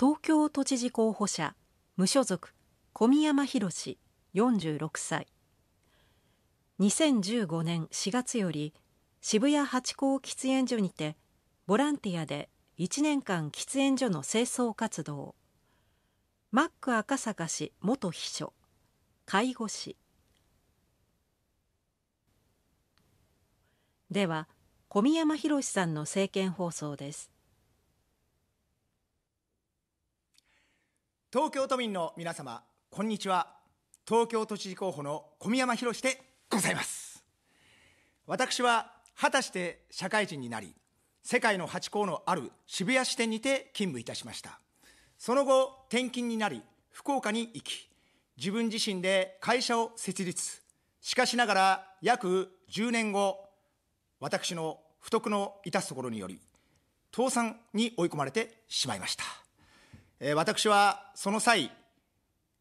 東京都知事候補者無所属小宮山博四46歳2015年4月より渋谷八甲喫煙所にてボランティアで1年間喫煙所の清掃活動マック赤坂氏元秘書介護士では小宮山博さんの政見放送です。東京都民の皆様こんにちは東京都知事候補の小宮山博でございます私は果たして社会人になり世界のチ公のある渋谷支店にて勤務いたしましたその後転勤になり福岡に行き自分自身で会社を設立しかしながら約10年後私の不徳の致すところにより倒産に追い込まれてしまいましたえ私はその際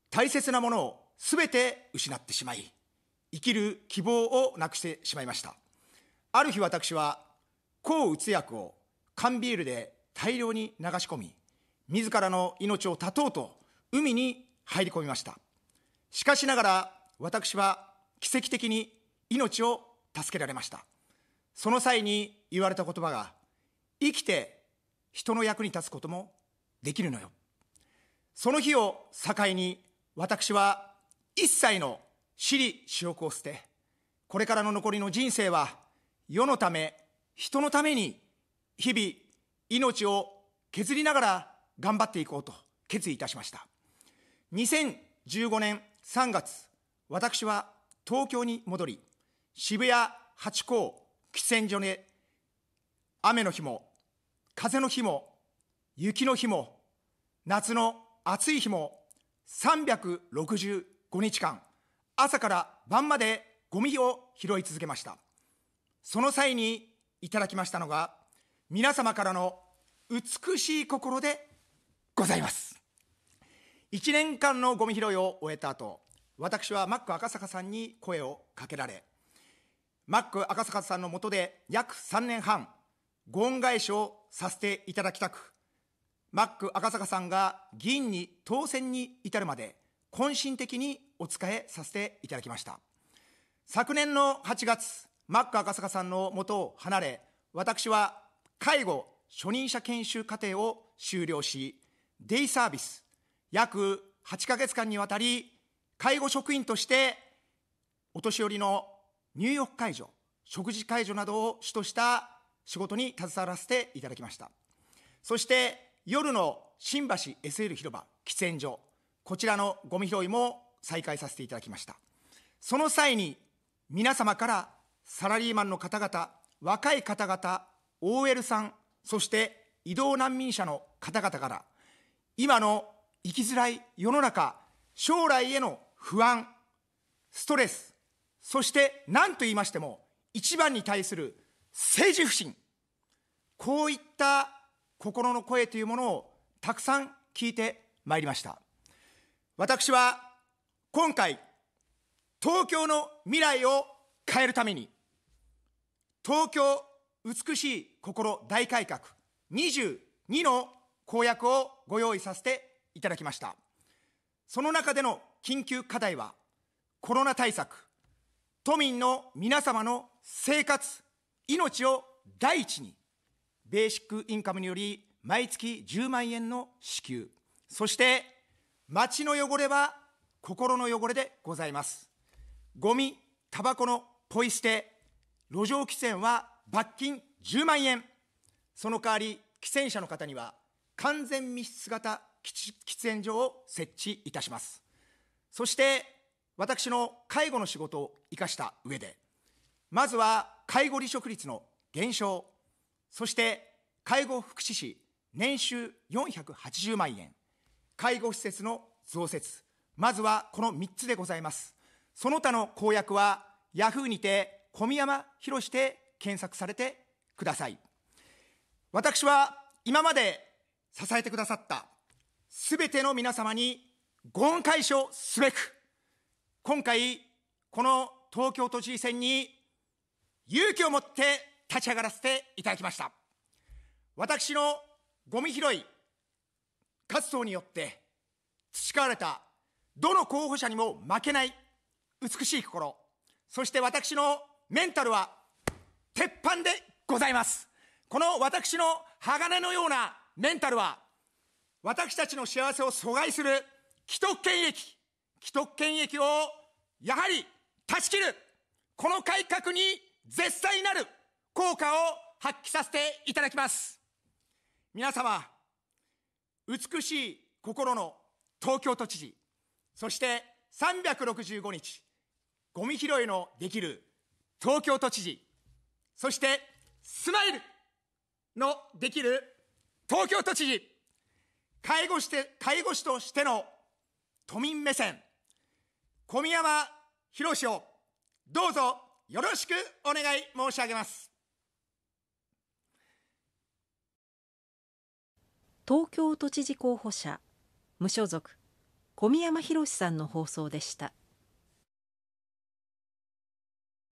大切なものをすべて失ってしまい生きる希望をなくしてしまいましたある日私は抗うつ薬を缶ビールで大量に流し込み自らの命を絶とうと海に入り込みましたしかしながら私は奇跡的に命を助けられましたその際に言われた言葉が生きて人の役に立つこともできるのよその日を境に私は一切の私利私欲を捨てこれからの残りの人生は世のため人のために日々命を削りながら頑張っていこうと決意いたしました2015年3月私は東京に戻り渋谷ハチ公喫煙所で雨の日も風の日も雪の日も夏の暑い日も365日間朝から晩までゴミを拾い続けましたその際にいただきましたのが皆様からの美しい心でございます1年間のゴミ拾いを終えた後私はマック赤坂さんに声をかけられマック赤坂さんのもとで約3年半ご恩返しをさせていただきたくマック赤坂さんが議員に当選に至るまで渾身的にお仕えさせていただきました昨年の8月マック赤坂さんのもとを離れ私は介護初任者研修課程を修了しデイサービス約8ヶ月間にわたり介護職員としてお年寄りの入浴介助食事介助などを主とした仕事に携わらせていただきましたそして夜の新橋 SL 広場喫煙所こちらのゴミ拾いも再開させていただきましたその際に皆様からサラリーマンの方々若い方々 OL さんそして移動難民者の方々から今の生きづらい世の中将来への不安ストレスそして何と言いましても一番に対する政治不信こういった心の声というものをたくさん聞いてまいりました。私は今回、東京の未来を変えるために、東京美しい心大改革22の公約をご用意させていただきました。その中での緊急課題は、コロナ対策、都民の皆様の生活、命を第一に、ベーシックインカムにより毎月10万円の支給そして町の汚れは心の汚れでございますゴミタバコのポイ捨て路上喫煙は罰金10万円その代わり喫煙者の方には完全密室型喫煙所を設置いたしますそして私の介護の仕事を生かした上でまずは介護離職率の減少そして介護福祉士年収480万円、介護施設の増設、まずはこの3つでございます。その他の公約は、ヤフーにて小宮山博士で検索されてください。私は今まで支えてくださったすべての皆様にご恩返しをすべく、今回、この東京都知事選に勇気を持って立ち上がらせていただきました私のゴミ拾い活動によって培われたどの候補者にも負けない美しい心そして私のメンタルは鉄板でございますこの私の鋼のようなメンタルは私たちの幸せを阻害する既得権益既得権益をやはり断ち切るこの改革に絶対なる効果を発揮させていただきます。皆様、美しい心の東京都知事、そして365日、ゴミ拾いのできる東京都知事、そしてスマイルのできる東京都知事、介護して、介護士としての都民目線、小宮山博をどうぞよろしくお願い申し上げます。東京都知事候補者無所属小宮山博さんの放送でした。